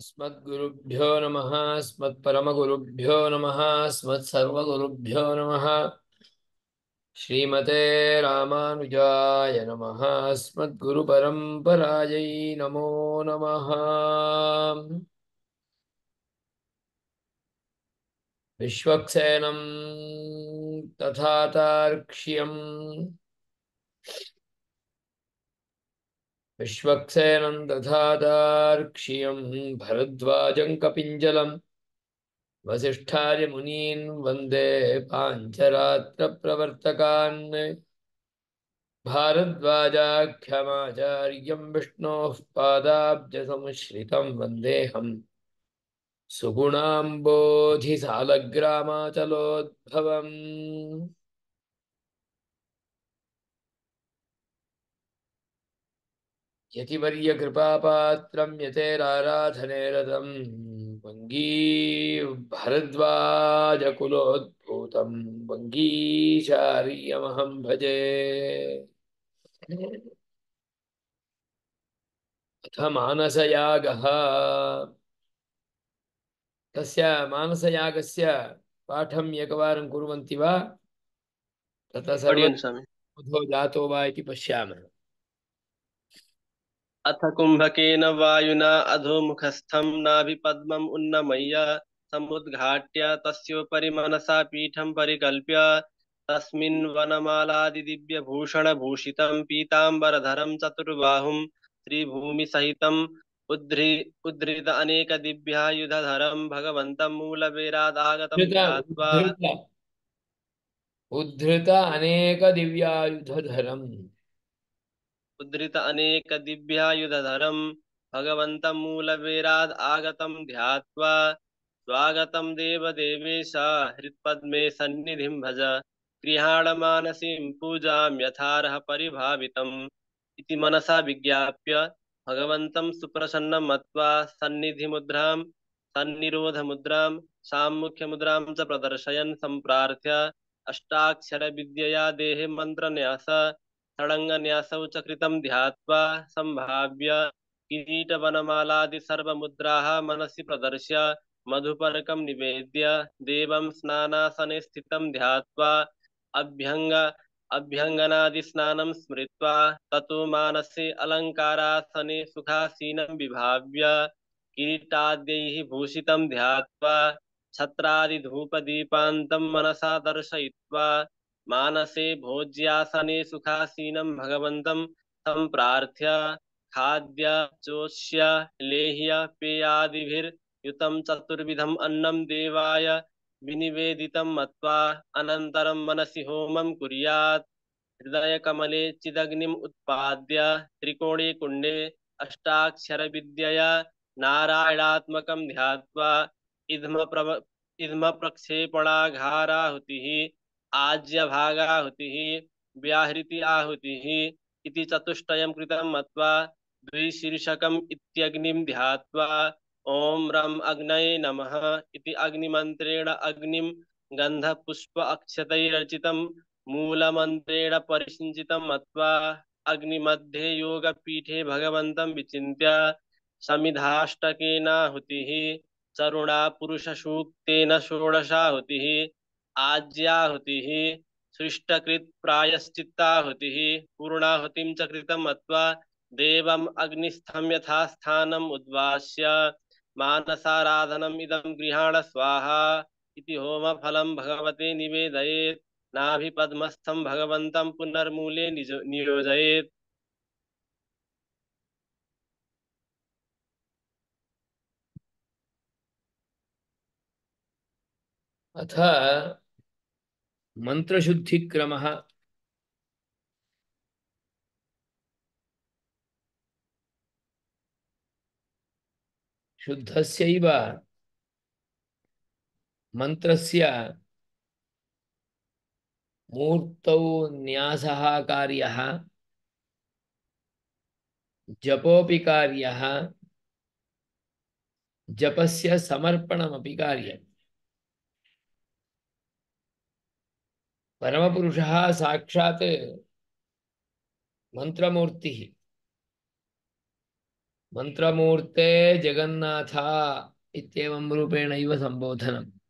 अस्मद्गुरुभ्यो नमः अस्मत्परमगुरुभ्यो नमः अस्मत्सर्वगुरुभ्यो नमः श्रीमते रामानुजाय नमः अस्मद्गुरुपरम्परायै नमो नमः विश्वक्सेनं तथा विश्वक्सेनं दधादार्क्ष्यं भरद्वाजं कपिञ्जलम् वसिष्ठार्यमुनीन् वन्दे पाञ्चरात्रप्रवर्तकान् भारद्वाजाख्यमाचार्यं विष्णोः पादाब्जसमुश्रितं वन्देऽहं सुगुणाम्बोधिसालग्रामाचलोद्भवम् यतिवर्यकृपापात्रं यतेराराधनेरतं वङ्गीभरद्वाजकुलोद्भूतं वङ्गीचार्यमहं भजे अथ मानसयागः तस्य मानसयागस्य पाठम् एकवारं कुर्वन्ति वा ततः सर्वं जातो वा इति पश्यामः अथ कुंभक वायुना मुखस्थम नाभिपद्मम् उन्नमय्य समुद्घाट्य तस्योपरि मनसा पीठं परिकल्प्य तस्मिन् वनमालादिदिव्यभूषणभूषितं पीताम्बरधरं चतुर्बाहुं श्रीभूमिसहितम् उद्धृ उद्धृत अनेकदिव्यायुधधरं भगवन्तं मूलवेरादागतं उद्धृत अनेकदिव्यायुधधरम् उद्धृत अनेक दिव्यायुधरम भगवंत मूलवीराद आगतम ध्यात्वा स्वागतम देवदेवेश हृत्पद्मे सन्निधि भज गृहाणमानसी पूजा यथारह पिभात मनसा विज्ञाप्य भगवन्तं सुप्रसन्न मत्वा मुद्रा सन्निरोधमुद्रां मुद्रा च प्रदर्शयन् सम्प्रार्थ्य विद्य देहे न्यास षडङ्गन्यासौ च कृतं ध्यात्वा संभाव्य वनमालादि सर्व मुद्राः मनसि प्रदर्श्य मधुपरकं निवेद्य देवं स्नानासने स्थितं ध्यात्वा अभ्यंग अभ्यंगनादि स्नानं स्मृत्वा ततो मानसे अलंकारासने सुखासीनं विभाव्य किरीटाद्यैः भूषितं ध्यात्वा छत्रादि धूपदीपान्तं मनसा दर्शयित्वा मानसे भोज्यासने सुखासीन भगवत संप्राथ्य खाद्य चोष्य लेह्य पेयादिर्युत चतुर्विधम अन्नम देवाय विनिवेदित मत्वा मनसी होम होमं हृदय कमले चिदग्निम् उत्पाद्य त्रिकोणे कुंडे अष्टाक्षर विद्य ध्यात्वा इद्म प्रव इद्म आज्य भागाहुतिः व्याहृति आहुति इति चतुष्टयं कृतं मत्वा द्विशीर्षकम् इत्यग्निं ध्यात्वा ओम रम अग्नये नमः इति अग्निमन्त्रेण अग्निं गन्धपुष्प अक्षतैरर्चितं मूलमन्त्रेण परिसिञ्चितं मत्वा अग्निमध्ये योगपीठे भगवन्तं विचिन्त्य समिधाष्टकेनाहुतिः चरुणा पुरुषसूक्तेन षोडशाहुतिः आज्याहुति सृष्टकृत प्रायश्चित्ताहुति पूर्णाहुतिम च कृतम अथवा देवम अग्निस्थम यथा स्थानम उद्वास्य मानसाराधनम इदम गृहाण स्वाहा इति होम फलम भगवते निवेदयेत नाभि पद्मस्थम भगवंतम पुनर्मूले नियोजयेत अथ मंत्रशुद्धि मन्त्रशुद्धिक्रमः शुद्धस्यैव मन्त्रस्य मूर्तौ न्यासः कार्यः जपोऽपि कार्यः जपस्य समर्पणमपि कार्यम् पुरुष साक्षात् मंत्रमूर्ति मंत्रमूर्ते जगन्नाथ रूपेण संबोधन मंत्रे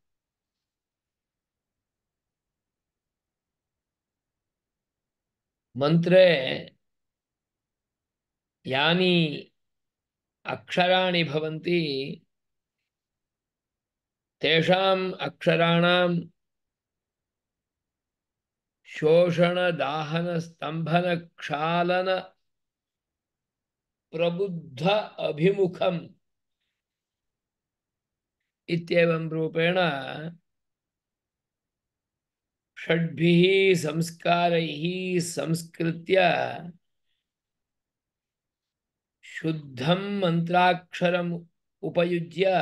मन्त्रे यानि अक्षराणि अक्षरा शोषण दाहन स्तंभन क्षालन प्रबुद्ध अभिमुखम इत्येवं रूपेण षड्भिः संस्कारैः संस्कृत्य शुद्धं मन्त्राक्षरम् उपयुज्य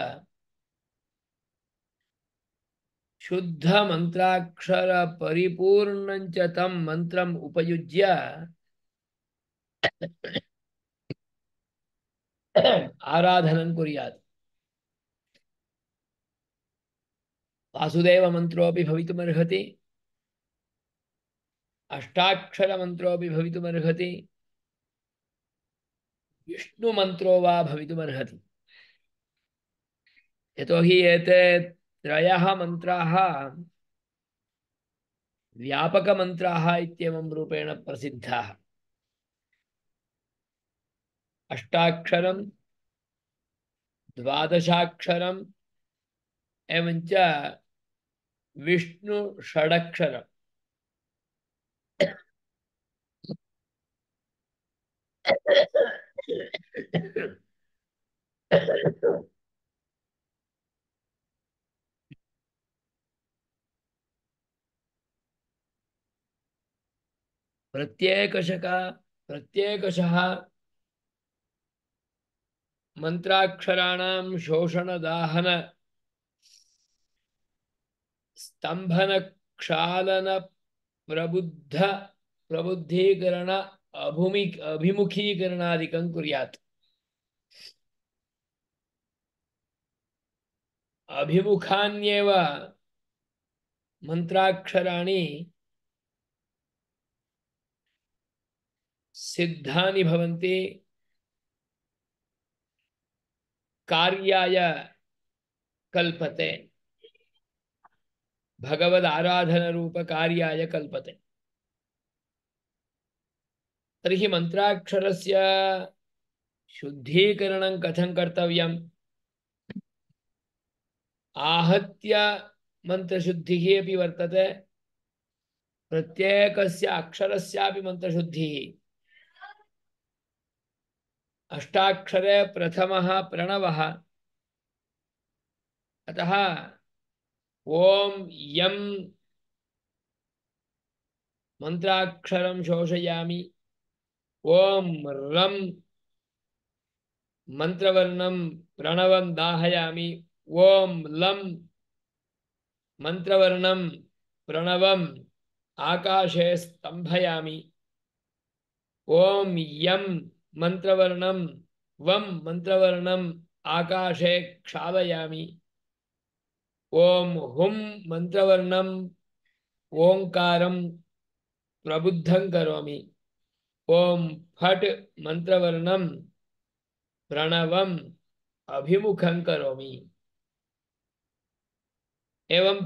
शुद्ध मंत्राक्षर परिपूर्ण तम मंत्र उपयुज्य आराधन कुरिया वासुदेव भी भवितुमर्हति अष्टाक्षर भी भवितुमर्हति विष्णु मंत्रो वा भवितुमर्हति यतो हि एते व्यापक मंत्रेण प्रसिद्ध अष्टाक्षर रूपेण एवं विष्णु षडक्षर Thank you. प्रत्येकशका प्रत्येकशः मन्त्राक्षराणां शोषण दाहन अभुमि अभिमुखीकरणादिकं कुर्यात् अभिमुखान्येव मन्त्राक्षराणि सिद्धानि भवन्ति कार्याय कल्पते भगवद आराधन रूप कार्याय कल्पते तर्हि मन्त्राक्षरस्य शुद्धीकरणं कथं कर्तव्यम् आहत्य मन्त्रशुद्धिः अपि वर्तते अक्षर से मंत्रशुद्धि अष्टाक्षर प्रथम प्रणव अतः ओम यम मंत्राक्षर शोषयामी ओं रम मन्त्रवर्णं प्रणव दाहयामी ॐ लं मन्त्रवर्णं प्रणव आकाशे स्तंभयामी ओं यम मंत्रवर्णम वम मंत्रवर्णम आकाशे क्षावयामी ओम हुम मंत्रवर्णम ओंकार प्रबुद्ध करोमी ओम फट मंत्रवर्णम प्रणवम अभिमुखं करोमी एवं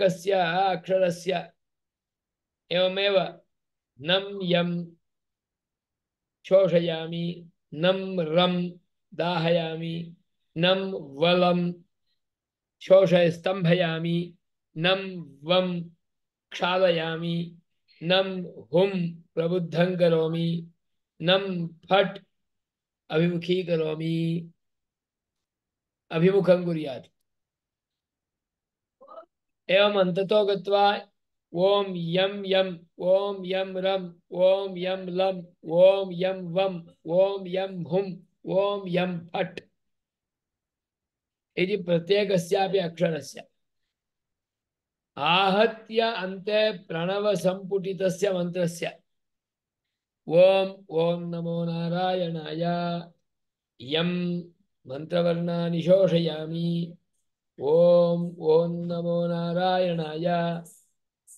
अक्षर से एवमेव नम यम शोषयामी नम रम दाहयामि नम वलम शोषय स्तंभयामि नम वम क्षालयामि नम हुम प्रबुद्धं करोमि नम फट अभिमुखी करोमि अभिमुखं कुर्यात् एवं अंततो गत्वा ओम यम यम ओम यम रम ओम यम लम ओम यम वम ओम यम हुम ओम यम फट अक्षर से अक्षरस्य आहत्य अन्ते प्रणवसम्पुटितस्य मन्त्रस्य ओम ओम नमो नारायणाय यम मंत्रवर्णा निशोषयामी ओम ओम नमो नारायणाय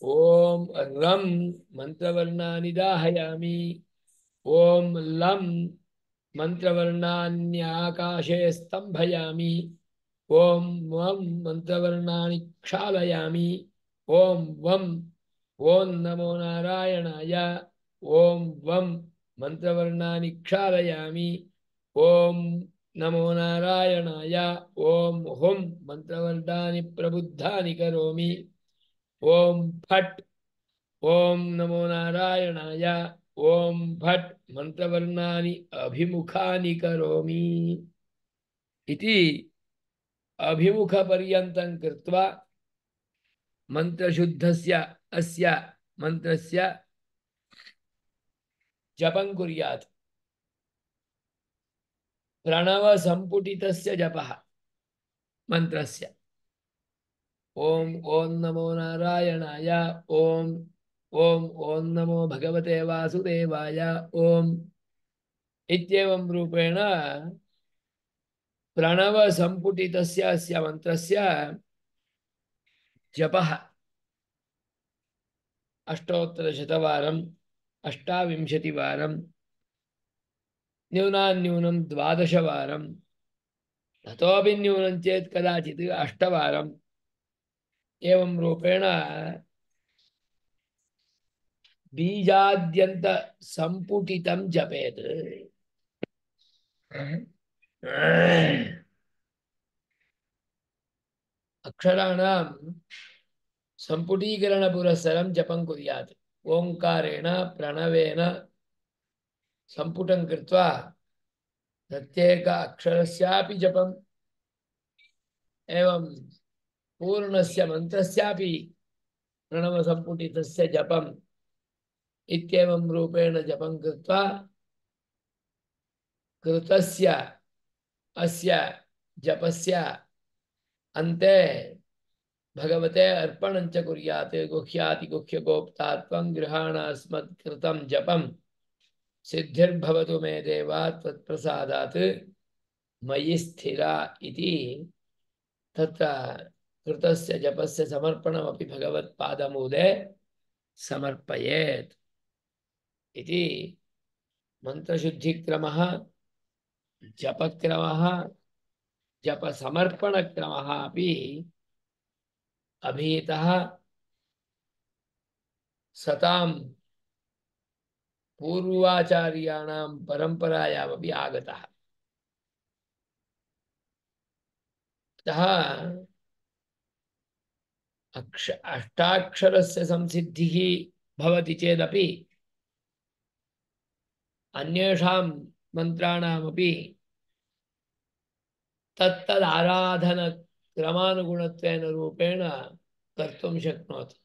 ओम रम मंत्रवर्णानिदाहयामि ओम लम मंत्रवर्णान्याकाशे स्तंभयामि ओम वम मंत्रवर्णा क्षालयामि ओम वम ओम नमो नारायणाय ओम वम मंत्रवर्णानि क्षालयामि ओम नमो नारायणाय ओम हुम मंत्रवर्णा प्रबुद्धा करोमि ओम फट ओम नमो नारायणाय ओम फट मंत्रवर्णा अभिमुखा करोमी इति अभिमुख पर्यंतं कृत्वा मंत्रशुद्धस्य अस्य मंत्रस्य जपं कुर्यात् प्रणव संपुटितस्य जपः मंत्रस्य ओम ओम नमो नारायणाय ओम ओम ओम नमो भगवते वासुदेवाय ओम इत्येवं रूपेण प्रणव संपुटितस्य अस्य मंत्रस्य जपः अष्टोत्तरशतवारम् अष्टाविंशतिवारं न्यूनान्यूनं द्वादशवारं ततोऽपि न्यूनं चेत् कदाचित् अष्टवारं एवं रूपेण बीजाद्यंत संपुटितं जपेत अक्षराणां सम्पुटीकरणपुरस्सरं जपं कुर्यात् ओङ्कारेण प्रणवेन सम्पुटं कृत्वा प्रत्येक अक्षरस्यापि जपम् एवं पूर्ण से मंत्री प्रणव संपुटित जपम रूपेण जपं कृत अप अस्य अन्ते भगवते अर्पण च कुर्यात् गुह्यातिगुह्यगोप्तात्वं गृहाणास्मत्कृतं जपं सिद्धिर्भवतु मे देवा त्वत्प्रसादात् मयि स्थिरा कृतस्य जपस्य समर्पणमपि भगवत्पादमूले समर्पयेत् इति जपक्रम जपक्रमः जपसमर्पणक्रमः अपि अभिहितः सतां पूर्वाचार्याणां परम्परायामपि आगतः अतः अक्ष अष्टाक्षरस्य संसिद्धिः भवति चेदपि अन्येषां मन्त्राणामपि तत्तदाराधनक्रमानुगुणत्वेन रूपेण कर्तुं शक्नोति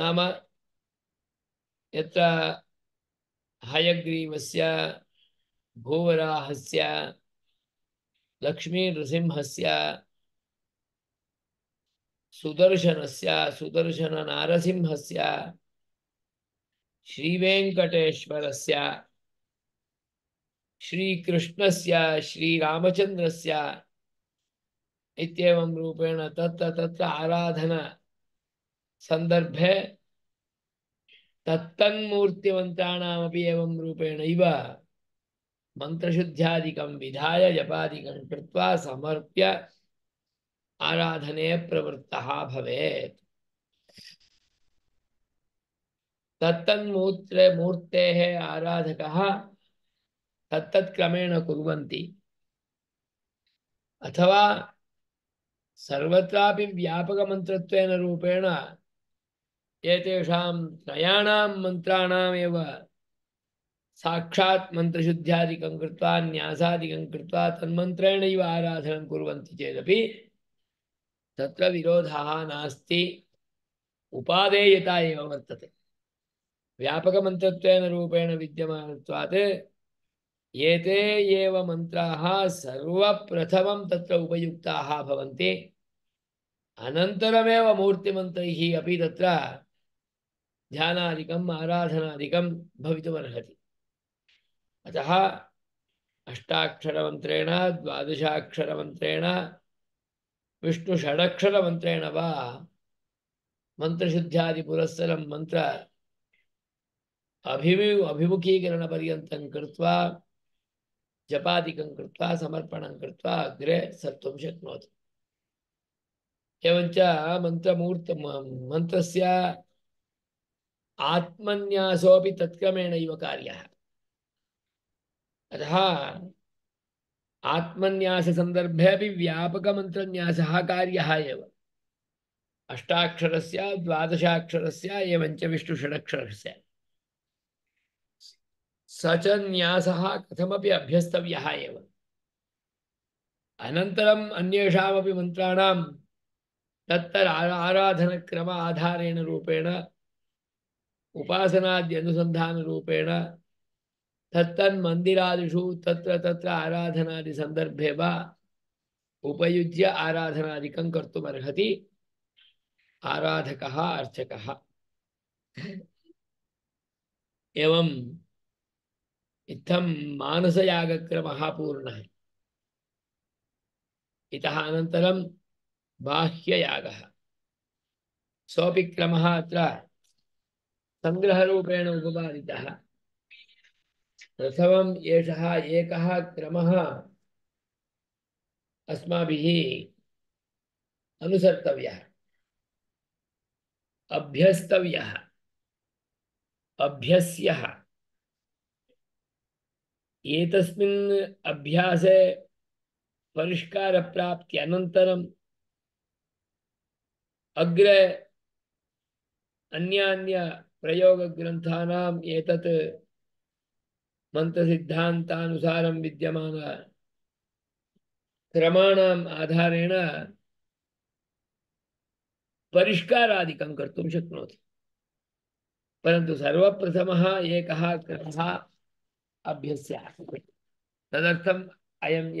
नाम यत्र हयग्रीवस्य भूवराहस्य लक्ष्मीनृसिंहस्य सुदर्शनस्य सुदर्शन नारसिंह श्रीकृष्णस्य श्रीरामचन्द्रस्य इत्येवं रूपेण तत्र तत्र आराधना सन्दर्भे तत्तन्मूर्तिमन्त्राणामपि एवं रूपेणैव मन्त्रशुद्ध्यादिकं विधाय जपादिकं कृत्वा समर्प्य आराधने प्रवृत्त भवेत् तत्तन्मूत्रे मूर्तेः आराधकः तत्तत्क्रमेण कुरंती अथवा सर्वत्रापि व्यापक मंत्रत्वेन रूपेण एतेषां त्रयाणां मन्त्राणामेव साक्षात् मन्त्रशुद्ध्यादिकं कृत्वा न्यासादिकं कृत्वा तन्मन्त्रेणैव आराधनं कुर्वन्ति चेदपि तत्र विरोधः नास्ति उपादेयता एव वर्तते व्यापकमन्त्रत्वेन रूपेण विद्यमानत्वात् एते एव मन्त्राः सर्वप्रथमं तत्र उपयुक्ताः भवन्ति अनन्तरमेव मूर्तिमन्त्रैः अपि तत्र ध्यानादिकम् आराधनादिकं भवितुमर्हति अतः अष्टाक्षरमन्त्रेण द्वादशाक्षरमन्त्रेण विष्णु षडक्षर मंत्रेण वा मन्त्रशुद्ध्यादिपुरस्सरं मन्त्र अभिमु अभिमुखीकरणपर्यन्तं कृत्वा जपादिकं कृत्वा समर्पणं कृत्वा अग्रे सर्तुं शक्नो एवं मंत्रमूर्त मंत्र आत्मन्यासोऽपि तत्क्रमेण कार्य अतः आत्मन्याससन्दर्भे अपि व्यापकमन्त्रन्यासः कार्य एव अष्टाक्षरस्य द्वादशाक्षरस्य एवञ्च विष्णुषडक्षरस्य स च न्यासः कथमपि अभ्यस्तव्यः एव अनन्तरम् अन्येषामपि मन्त्राणां तत्तर क्रम आधारेण रूपेण रूपेण तत्तन्मन्दिरादिषु तत्र तत्र आराधनादिसन्दर्भे वा उपयुज्य आराधनादिकं कर्तुमर्हति आराधकः अर्चकः एवम् इत्थं मानसयागक्रमः पूर्णः इतः अनन्तरं बाह्ययागः सोऽपि क्रमः अत्र सङ्ग्रहरूपेण उपपादितः प्रथम यह एक क्रम अस्म अनुसर्तव्यः अभ्यस्तव्यः अभ्यस्य एतस्मिन् अभ्यासे परिष्कारप्राप्त्यनन्तरम् अग्रे अन्यान्यप्रयोगग्रन्थानाम् एतत् मंत्र सिद्धांतानुसार विद्यम क्रमाण आधारेण परिष्कारादिकं कर्तुं शक्नोति परन्तु सर्वप्रथमः एकः क्रमः अभ्यस्यात् तदर्थम् अयम्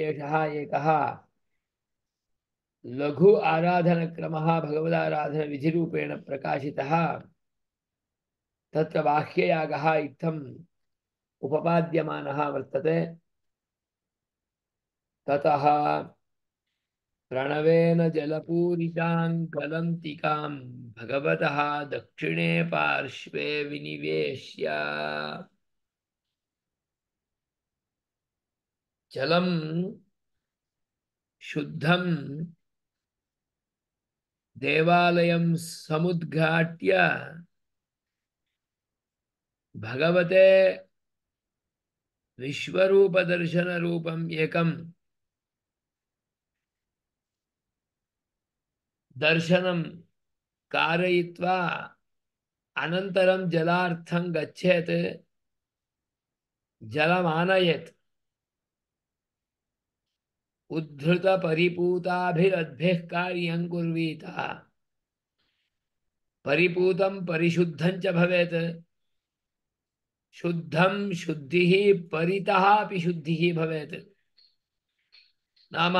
लघु आराधन क्रम भगवदाराधन विधिपेण प्रकाशितः तत्र बाह्ययागः इत्थं उपपाद्यम वर्तते ततः प्रणवेन जलपूरिता कलन्तिकां भगवत दक्षिणे पार्श्वे विनिवेश्य जलम शुद्धम देवाल समुद्घाट्य भगवते विश्वरूपदर्शनरूपम् एकम् दर्शनं कारयित्वा अनन्तरं जलार्थं गच्छेत् जलमानयेत् उद्धृतपरिपूताभिरद्भिः कार्यं कुर्वीतः परिपूतं परिशुद्धं च भवेत् शुद्धम शुद्धि परिता शुद्धि भवेत् नाम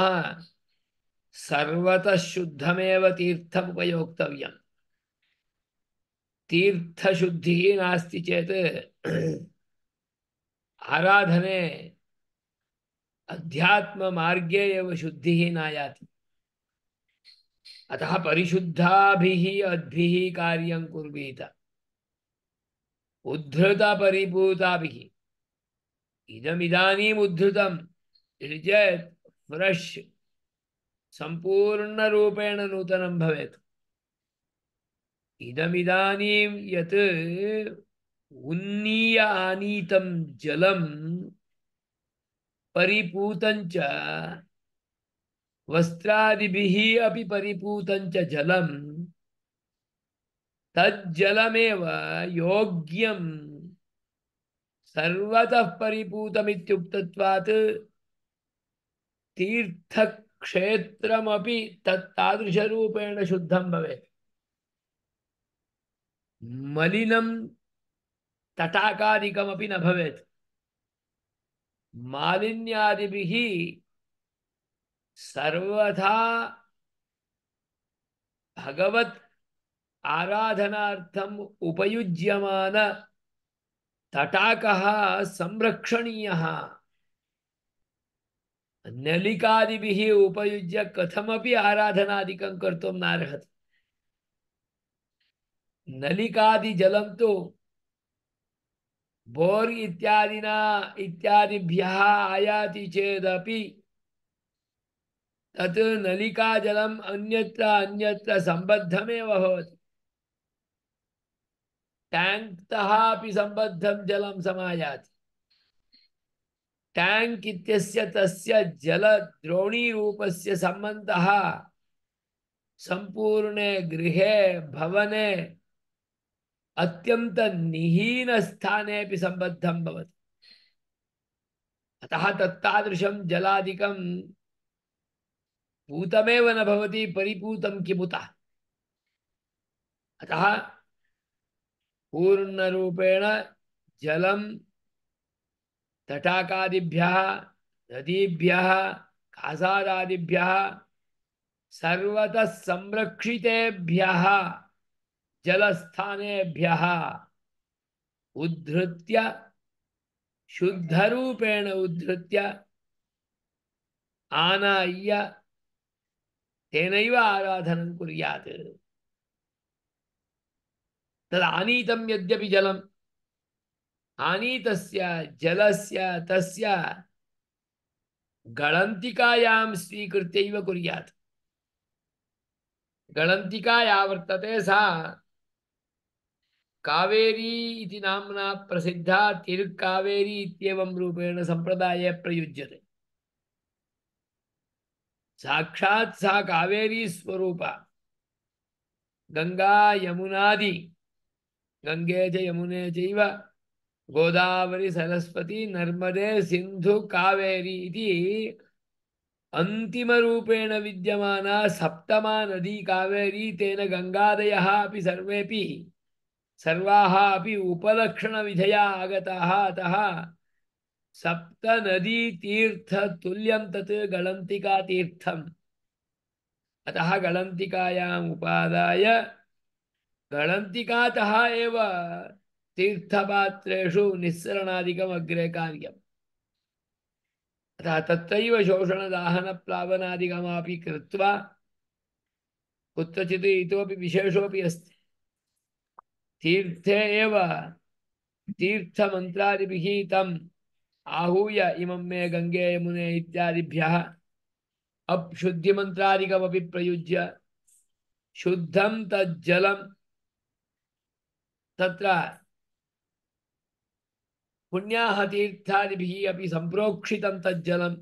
सर्वत शुद्धमेव तीर्थ शुद्धि ही नास्ति चेत आराधने मार्गे एव ही नायाति अतः परिशुद्धाभिः अद्भिः कार्यं कुर्वीता उद्धृतपरिभूताभिः इदमिदानीम् उद्धृतम् इति फ्रेश संपूर्ण रूपेण नूतन भवे इदमिदानी यत् उन्नीय आनीत जलम परिपूत वस्त्रादि अभी परिपूत जलम तज्जलमेव योग्यम सर्वतः परिपूतमित्युक्तत्वात् तीर्थक्षेत्रमपि तत्तादृशरूपेण शुद्धं भवेत् मलिनं तटाकादिकमपि न भवेत् मालिन्यादिभिः सर्वथा भगवत् आराधनार्थम उपयुज्यमान तटाक संरक्षणीय नलिकादिभिः उपयुज्य कथमपि आराधनादिकं कर्तुं नार्हति नलिकादिजलं तु बोर् इत्यादिना इत्यादिभ्यः आयाति चेदपि तत् नलिकाजलम् अन्यत्र अन्यत्र सम्बद्धमेव भवति टैङ्क्तः सम्बद्धं जलं समायाति टैङ्क् इत्यस्य तस्य जलद्रोणीरूपस्य सम्बन्धः सम्पूर्णे गृहे भवने अत्यन्तनिहीनस्थानेऽपि अतः तत्तादृशं जलादिकं पूतमेव न भवति परिपूतं किमुतः अतः पूर्ण रूपेण जलम तटाकादिभ्य नदीभ्य कासादादिभ्य सर्वतः संरक्षितेभ्य जलस्थानेभ्य उद्धृत्य शुद्धरूपेण उद्धृत्य आनाय्य तेन आराधनं कुर्यात् तद आनीतम यद्यपि जलम आनीत जल से तस् गणंतिकायां स्वीकृत कुरिया गणंतिका या वर्तते सा कावेरी इति नाम्ना प्रसिद्धा तिरुक्कावेरी इत्येवं रूपेण संप्रदाये प्रयुज्यते साक्षात् सा कावेरी स्वरूपा गंगा यमुनादि गंगे च यमुने चैव गोदावरी सरस्वती नर्मदे सिंधु कावेरी इति अन्तिमरूपेण विद्यमाना सप्तमा नदी कावेरी तेन गंगादय अपि सर्वेपि सर्वाः अपि विधया आगताः अतः सप्तनदीतीर्थतुल्यं तत् गळन्तिकातीर्थम् अतः गळन्तिकायाम् उपादाय गणंतिकातः एव तीर्थपात्रेषु निःसरणादिकम् अतः तथा शोषणदाहनप्लावनादिकमपि कृत्वा कुत्रचित् इतोपि विशेषोऽपि अस्ति तीर्थे एव तीर्थमन्त्रादिभिः आहूय इमं मे गङ्गे यमुने इत्यादिभ्यः अप्शुद्धिमन्त्रादिकमपि प्रयुज्य शुद्ध तज्जलम् तत्र पुण्याः तीर्थादिभिः अपि सम्प्रोक्षितं तज्जलं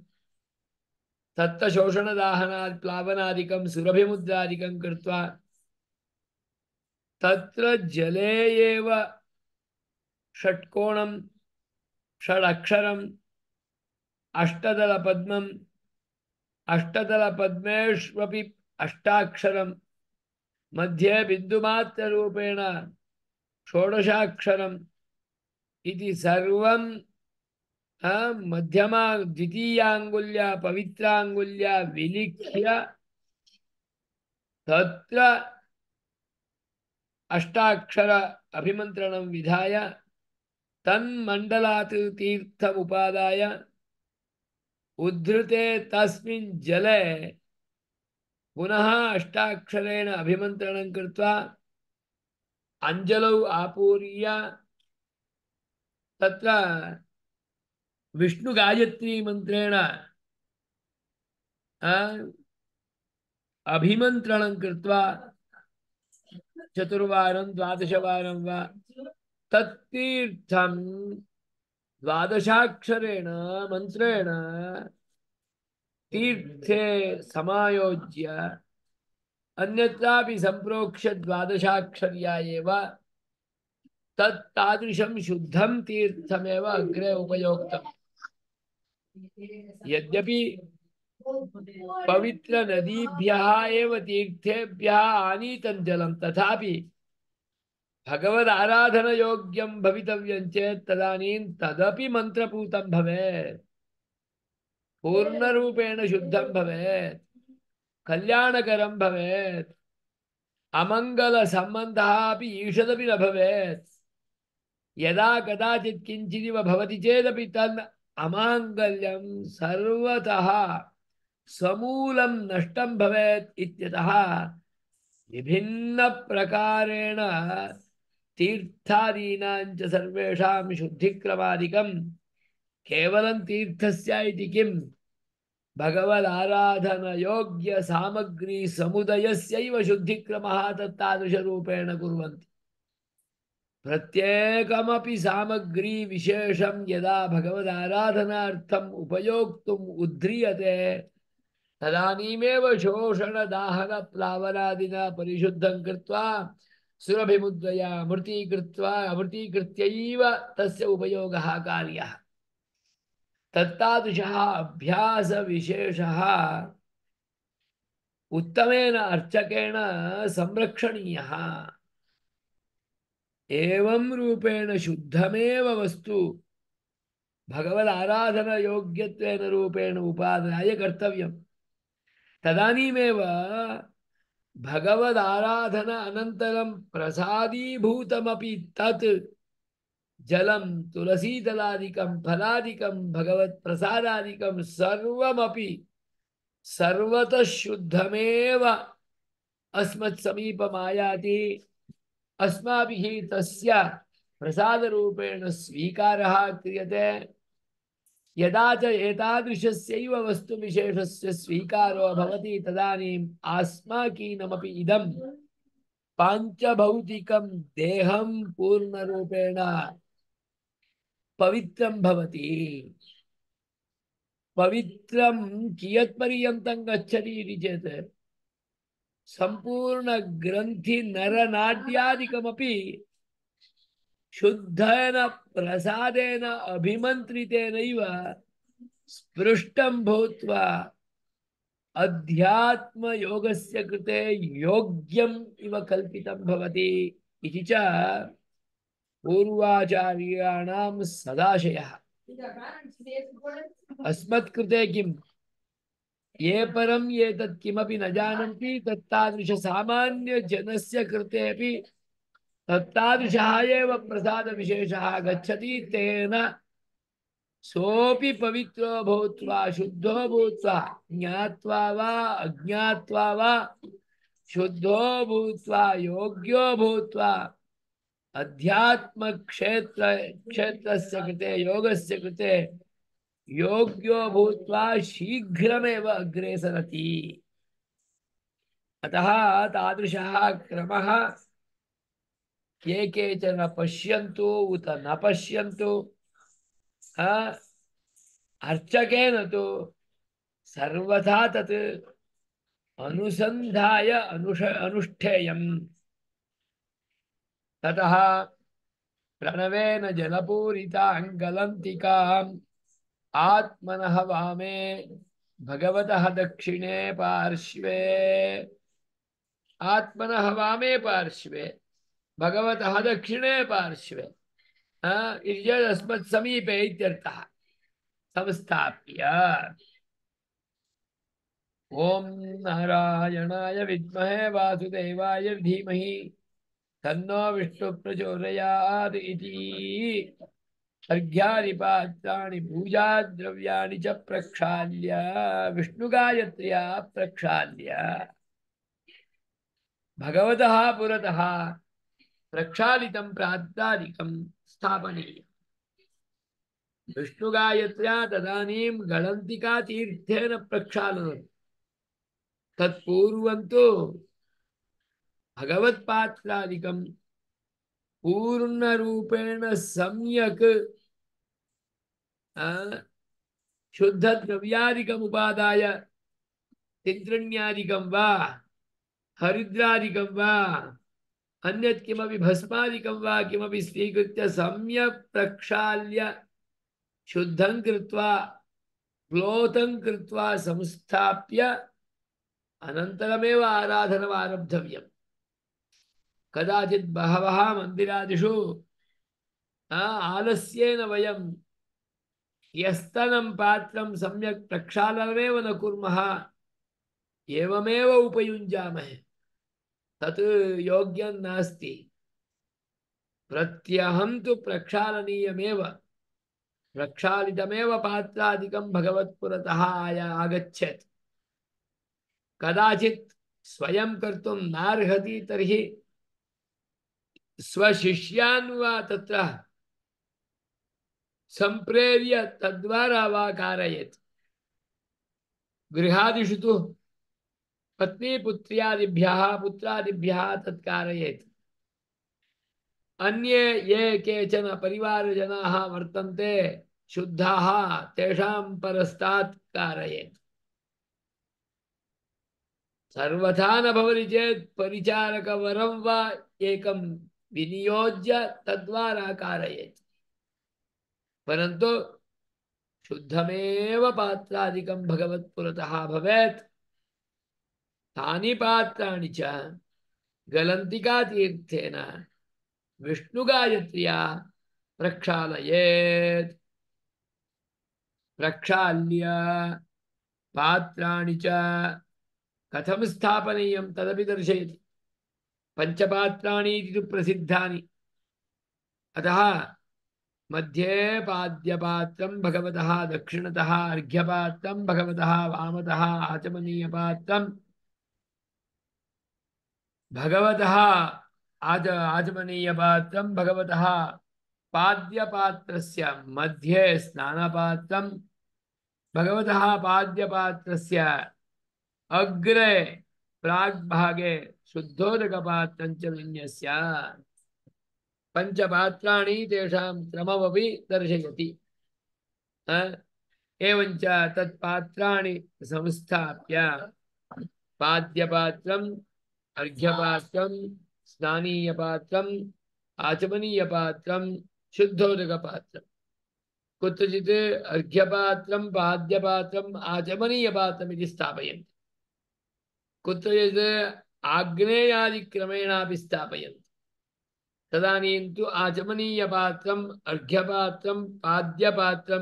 तत्तशोषणदाहनात् प्लावनादिकं सुरभिमुद्रादिकं कृत्वा तत्र जले एव षट्कोणं षडक्षरम् अष्टदलपद्मम् अष्टदलपद्मेष्वपि अष्टाक्षरं मध्ये बिन्दुमात्ररूपेण षोडशाक्षरम् इति सर्वं मध्यमा द्वितीयाङ्गुल्या पवित्राङ्गुल्या विलिख्य तत्र अष्टाक्षर अभिमन्त्रणं विधाय तीर्थ तीर्थमुपादाय उद्धृते तस्मिन् जले पुनः अष्टाक्षरेण अभिमंत्रण कृत्वा अंजलौ आपूर्य तत्र विष्णुगायत्री मंत्रेण अभिमन्त्रणं कृत्वा चतुर्वारं द्वादशवारं वा तत्तीर्थं द्वादशाक्षरेण मंत्रेण तीर्थे समायोज्य अन्यत्रापि संप्रोक्ष्य द्वादशाक्षरिया एव तत्तादृशं तीर्थमेव अग्रे उपयोक्तम् यद्यपि पवित्रनदीभ्यः एव तीर्थेभ्यः आनीतं जलं तथापि भगवदाराधनयोग्यं भवितव्यं चेत् तदानीं तदपि भवे पूर्ण रूपेण शुद्धं भवे कल्याणकरं भवेत् अमङ्गलसम्बन्धः अपि ईषदपि न भवे यदा कदाचि किञ्चिदिव भवति चेदपि तन् अमाङ्गल्यं सर्वतः समूलं नष्टं भवेत् इत्यतः विभिन्नप्रकारेण तीर्थादीनां च सर्वेषां शुद्धिक्रमादिकं केवलं तीर्थस्य इति किम् भगवदाराधनयोग्यसामग्री शुद्धि क्रम तत्दृशेण कुर्वन्ति प्रत्येकमपि सामग्री विशेषं यदा भगवदाराधनार्थम् उपयोक्तुम् उद्ध्रियते तदानीमेव शोषणदाहनप्लावनादिना परिशुद्धं कृत्वा सुरभिमुद्रया अमृतीकृत्वा अमृतीकृत्यैव तस्य उपयोगः कार्यः तत्तादृशः अभ्यासविशेषः उत्तमेन अर्चकेण संरक्षणीयः एवं रूपेण शुद्धमेव वस्तु भगवदाराधनयोग्यत्वेन रूपेण उपादनाय कर्तव्यं तदानीमेव भगवदाराधन अनन्तरं प्रसादीभूतमपि तत् जलम तुलसी दलादिकम फलादिकम भगवत प्रसादादिकम सर्वमपि सर्वत शुद्धमेव अस्मत् समीपम आयाति अस्माभिः तस्य प्रसाद रूपेण स्वीकार क्रियते यदा च एतादृशस्यैव वस्तुविशेषस्य स्वीकारो भवति तदानीम् आस्माकीनमपि इदं पाञ्चभौतिकं देहं पूर्णरूपेण पवित्रम भवति पवित्रम कियत पर्यंतं गच्छति इति चेत् संपूर्ण ग्रंथि नर नाड्यादिकमपि शुद्धेन प्रसादेन अभिमंत्रितेन स्पृष्टं भूत्वा अध्यात्म योगस्य कृते योग्यम इव कल्पितं भवति इति च पूर्वाचार्याणां सदाशय अस्मत्ते किम् ये ये कृते अपि प्रसाद विशेष गच्छति तेन पवित्रो भूत्वा शुद्ध भूत्वा ज्ञावा वा शुद्धो भूत्वा योग्यो भूत्वा अध्यात्म क्षेत्र क्षेत्र कृते योग से कृते योग्यो भूत शीघ्रमेव अग्रे सरती अतः तादृशः क्रमः ये केचन पश्यन्तु उत न पश्यन्तु अर्चकेन तु सर्वथा तत् अनुसन्धाय अनुष अनुष्ठेयम् ततः प्रणवेन जलपूरिताङ्गलन्तिकाम् आत्मनः वामे भगवतः दक्षिणे पार्श्वे आत्मनः वामे पार्श्वे भगवतः दक्षिणे पार्श्वे अस्मत्समीपे इत्यर्थः संस्थाप्य ॐ नारायणाय विद्महे वासुदेवाय धीमहि तन्नो विष्णुप्रचोदयात् इति अर्घ्यानि पात्राणि पूजाद्रव्याणि च प्रक्षाल्य विष्णुगायत्र्या प्रक्षाल्य भगवतः पुरतः प्रक्षालितं प्रात्रादिकं स्थापनीयम् विष्णुगायत्र्या तदानीं तीर्थेन प्रक्षालनं तत्पूर्वं तु भगवत्पात्रादिकं पूर्णरूपेण सम्यक् शुद्धद्रव्यादिकमुपादाय तिंत्रण्यादिकं वा हरिद्रादिकं वा अन्यत् किमपि भस्मादिकं वा किमपि स्वीकृत्य सम्यक् प्रक्षाल्य शुद्धं कृत्वा प्लोतं कृत्वा संस्थाप्य अनन्तरमेव आराधनम् आरब्धव्यम् कदाचि बहव मंदरादिषु आलस्येन वयं यस्तनं पात्रं सम्यक् प्रक्षालनमेव न कुर्मः एवमेव उपयुञ्जामहे तत् योग्यं नास्ति प्रत्यहं तु प्रक्षालनीयमेव प्रक्षालितमेव पात्रादिकं भगवत्पुरतः आय आगच्छेत् कदाचित् स्वयं कर्तुं नार्हति तर्हि स्वशिष्यान्वा तत्र संप्रेर्य तद्वारा वा कारयत गृहादिषु तो पत्नी पुत्र्यादिभ्यः पुत्रादिभ्य तत्कारयत अन्ये ये केचन परिवार जना वर्तन्ते शुद्धा तेषां परस्तात् कारयेत् सर्वथा न भवति चेत् परिचारकवरं वा एकं विनियोज्य तद्वारा कारयेत परंतु शुद्धमेव पात्रादिकं भगवत्पुरतः भवेत् तानि पात्राणि च गलन्तिकातीर्थेन विष्णुगायत्र्या प्रक्षालयेत् प्रक्षाल्य पात्राणि च कथं स्थापनीयं तदपि दर्शयति पंचपात्राणि इति प्रसिद्धानि अतः मध्ये पाद्यपात्रं भगवतः दक्षिणतः अर्घ्यपात्रं भगवतः वामतः आचमनीयपात्रं भगवतः आच आचमनीयपात्रं भगवतः पाद्यपात्रस्य मध्ये स्नानपात्रं भगवतः पाद्यपात्रस्य अग्रे प्राग्भागे शुद्धोदगपात पंचविन्यस्य पंचपात्राणि तेषां क्रममपि दर्शयति एवञ्च तत्पात्राणि संस्थाप्य पाद्यपात्रम् अर्घ्यपात्रं स्नानीयपात्रम् आचमनीयपात्रं शुद्धोदकपात्रम् कुत्रचित् अर्घ्यपात्रं पाद्यपात्रम् आचमनीयपात्रम् स्थापयन्ति कुत्रचित् आग्नेयादिक्रमेणापि स्थापय तदनी तो आचमनीय पात्र अर्घ्यपात्र पाद्यपात्र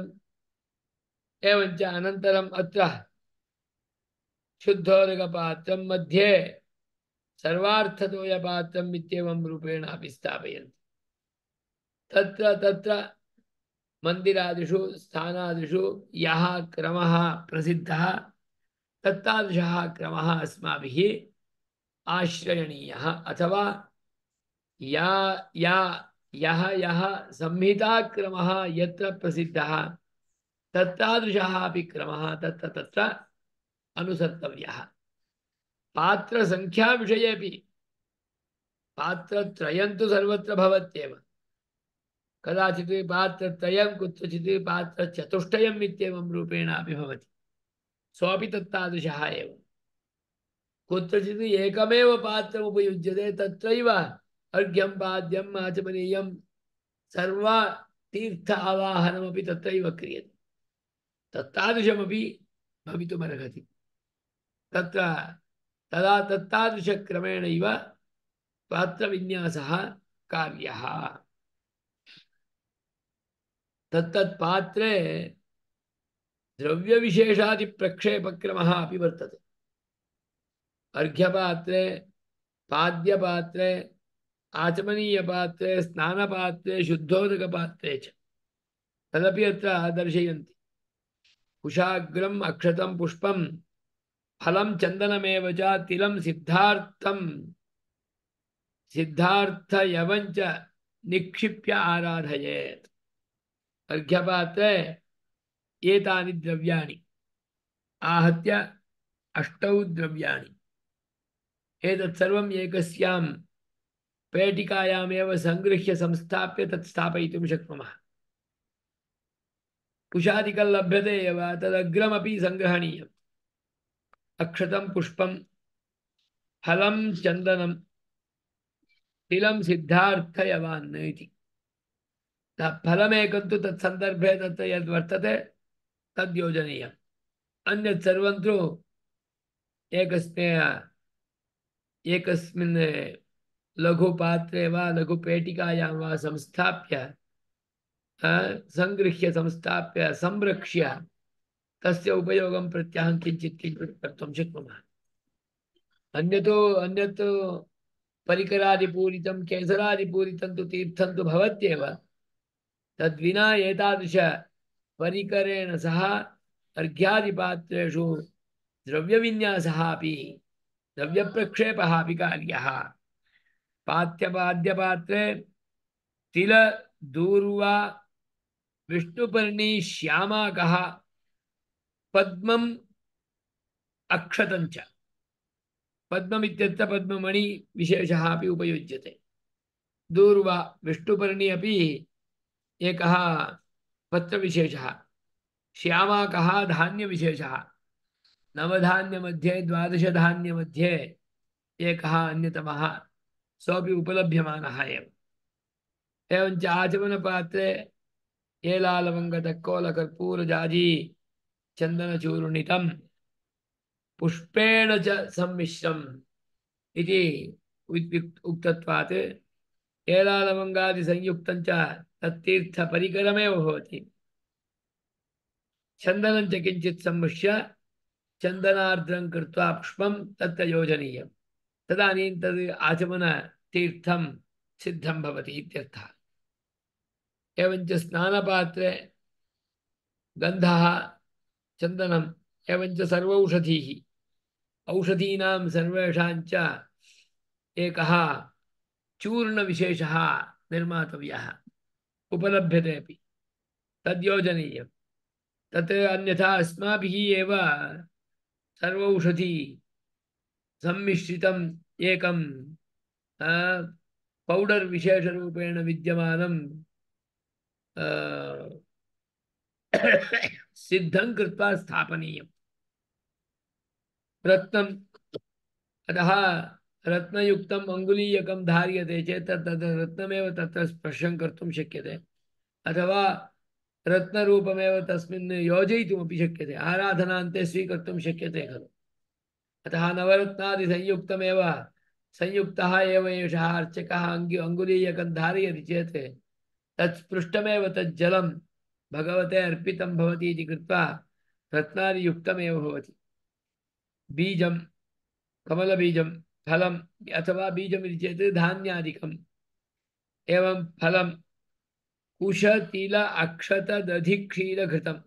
अन अुद्धोदकपात्र मध्ये सर्वार्थतोयपात्रम् स्थापय त्र त्र स्थापयन्ति तत्र यहाँ क्रम प्रसिद्ध यः क्रम अस्म आश्रयणीय अथवा या या यह यह संहिता क्रम यसिद्ध तत्रादृशः क्रम तुसर्तव्य पात्र संख्या विषय पात्रसङ्ख्याविषयेपि पात्रत्रयं सर्वत्र भवत्येव कदाचित् पात्र कुत्रचित् पात्रचतुष्टयम् इत्येवं रूपेण अपि कुत्रचित् एकमेव पात्रम् उपयुज्यते तत्रैव अर्घ्यं पाद्यम् आचमनीयं सर्वा तीर्थ आवाहनमपि तत्रैव क्रियते तत्तादृशमपि भवितुमर्हति तत्र तदा तत्तादृशक्रमेणैव पात्रविन्यासः कार्यः तत्तत्पात्रे द्रव्यविशेषादिप्रक्षेपक्रमः अपि वर्तते अर्घ्यपात्रे पाद्यपात्रे आचमनीयपात्रे स्नानपात्रे शुद्धोदक च तदपि अत्र दर्शयन्ति कुशाग्रम् अक्षतं पुष्पं फलं चन्दनमेव च तिलं सिद्धार्थं सिद्धार्थयवञ्च निक्षिप्य आराधयेत् अर्घ्यपात्रे एतानि द्रव्याणि आहत्य अष्टौ द्रव्याणि एतत् पेटिकायामेव सङ्गृह्य संस्थाप्य तत् स्थापयितुं शक्नुमः लभ्यते एव तदग्रमपि संग्रहणीयम् अक्षतं पुष्पं फलं चन्दनं तिलं सिद्धार्थयवान् इति फलमेकं तु तत्सन्दर्भे तत्र यद्वर्तते तद्योजनीयम् अन्यत् सर्वं तु एकस्मै एकस्मिन् लघुपात्रे वा लघुपेटिकायां व संस्थाप्य सङ्गृह्य संस्थाप्य संरक्ष्य तस्य उपयोग प्रत्याहं किंचित किञ्चित् कर्तुं शक्नुमः अन्यतो अन्यत् परिकरादिपूरितं केसरादिपूरितं तु तीर्थं तु भवत्येव तद्विना एतादृश परिकरेण सह अर्घ्यादिपात्रेषु द्रव्यविन्यासः अपि द्रव्य प्रक्षेप भी कार्य पाथ्यपाद्यपात्रे तिल दूर्वा विष्णुपर्णी श्यामाक पद्म अक्षत पद्म पद्ममित्यत्र पद्ममणि विशेषः अपि दूर्वा विष्णुपर्णी एक विशेष पत्रविशेषः श्यामाकः धान्यविशेषः नवधान्य मध्ये द्वादश धान्य मध्ये एक अन्यतम सोपि उपलभ्यमान एव एवञ्च आचमनपात्रे एलालवङ्गतक्कोलकर्पूरजाजी चन्दनचूर्णितं पुष्पेण च सम्मिश्रम् इति उक्तत्वात् एलालवङ्गादिसंयुक्तं च तत्तीर्थपरिकरमेव भवति चन्दनं च किञ्चित् सम्मिश्य चंदनार्द्रं कृत्वा पुष्पं तत्र योजनीयं तदानीं तद् आचमनतीर्थं सिद्धं भवति इत्यर्थः एवञ्च स्नानपात्रे गन्धः चन्दनम् एवञ्च सर्वौषधीः औषधीनां सर्वेषां एकः चूर्णविशेषः निर्मातव्यः उपलभ्यते अपि तद्योजनीयं तत् अन्यथा अस्माभिः एव सर्वौषधि सम्मिश्रितम् एकं पौडर् विशेषरूपेण विद्यमानं सिद्धं कृत्वा स्थापनीयं रत्नम् अतः रत्नयुक्तम् अङ्गुलीयकं धार्यते चेत् तद् रत्नमेव तत्र स्पर्शं कर्तुं शक्यते अथवा रत्न रूपमेव तस्मिन् योजयितुमपि शक्यते आराधनान्ते स्वीकर्तुं शक्यते खलु अतः नवरत्नादिसंयुक्तमेव संयुक्तः एव एषः अर्चकः अङ्गु अङ्गुलीयकं धारयति चेत् तत्स्पृष्टमेव तज्जलं भगवते अर्पितं भवति इति कृत्वा रत्नादियुक्तमेव भवति बीजं कमलबीजं फलम् अथवा बीजमिति चेत् धान्यादिकम् एवं फलं कुशतिल अक्षत दधि क्षीर घृतम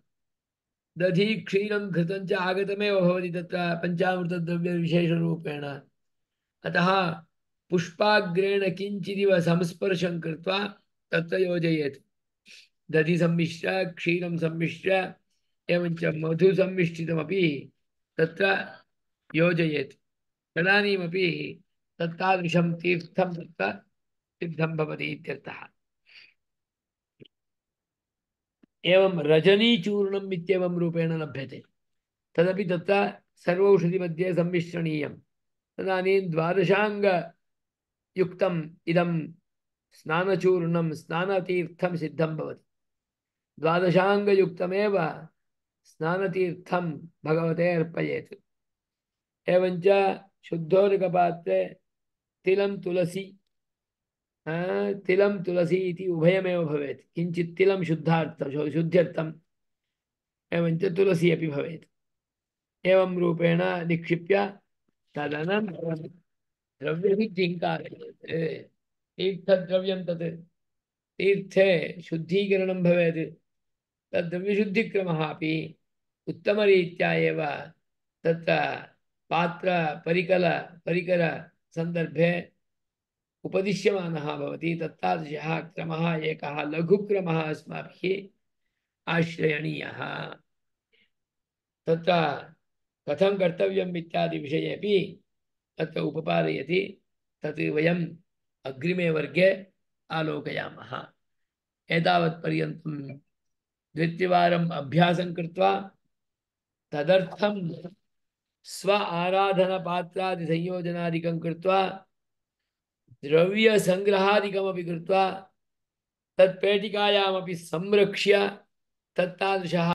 दधि क्षीरम घृतम च आगतमेव भवति द्रव्य विशेष रूपेण अतः पुष्पाग्रेण किंचिदिव संस्पर्शं कृत्वा तत्र योजयेत् दधि सम्मिश्य क्षीरं सम्मिश्य एवञ्च मधु सम्मिश्रितमपि तत्र योजयेत् तदानीमपि तत्तादृशं तीर्थं तत्र सिद्धं भवति इत्यर्थः एवं रजनीचूर्णम् इत्येवं रूपेण लभ्यते तदपि तत्र सर्वौषधिमध्ये सम्मिश्रणीयं तदानीं द्वादशाङ्गयुक्तम् इदं स्नानचूर्णं स्नानतीर्थं सिद्धं भवति द्वादशाङ्गयुक्तमेव स्नानतीर्थं भगवते अर्पयेत् एवञ्च शुद्धोदकपात्रे तिलं तुलसी तिलम तुलसी इति उभयमेव भवेत् किञ्चित् तिलं शुद्धार्थं शुद्ध्यर्थम् एवञ्च तुलसी अपि भवेत् एवं रूपेण निक्षिप्य तदनन्तरं द्रव्यमपि जिङ्कार्यते तीर्थद्रव्यं तत् तीर्थे शुद्धीकरणं भवेत् तद्द्रव्यशुद्धिक्रमः अपि उत्तमरीत्या एव तत्र पात्रपरिकलपरिकरसन्दर्भे उपदिश्यमानः भवति क्रम एक लघुक्रम अस्म आश्रयणीय आश्रयणीयः तत्र कथं विषय इत्यादिविषये अपि तत्र तत् वयम् अग्रिमे वर्गे आलोकयाम एवत्म एतावत्पर्यन्तं अभ्यास अभ्यासं स्व तदर्थं पात्रादि संयोजनादिकं कृत्वा द्रव्य संग्रहादिकमपि कृत्वा तत्पेटिकायामपि संरक्ष्य तत्तादृशः